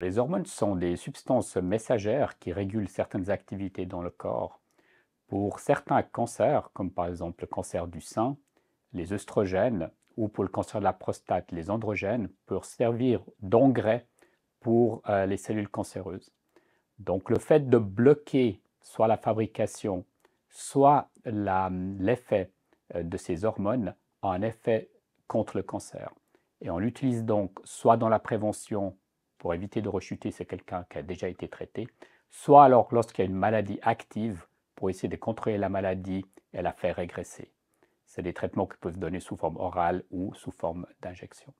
Les hormones sont des substances messagères qui régulent certaines activités dans le corps. Pour certains cancers, comme par exemple le cancer du sein, les œstrogènes ou pour le cancer de la prostate, les androgènes peuvent servir d'engrais pour euh, les cellules cancéreuses. Donc le fait de bloquer soit la fabrication, soit l'effet euh, de ces hormones a un effet contre le cancer. Et on l'utilise donc soit dans la prévention pour éviter de rechuter, c'est quelqu'un qui a déjà été traité, soit alors lorsqu'il y a une maladie active, pour essayer de contrôler la maladie et la faire régresser. C'est des traitements qui peuvent donner sous forme orale ou sous forme d'injection.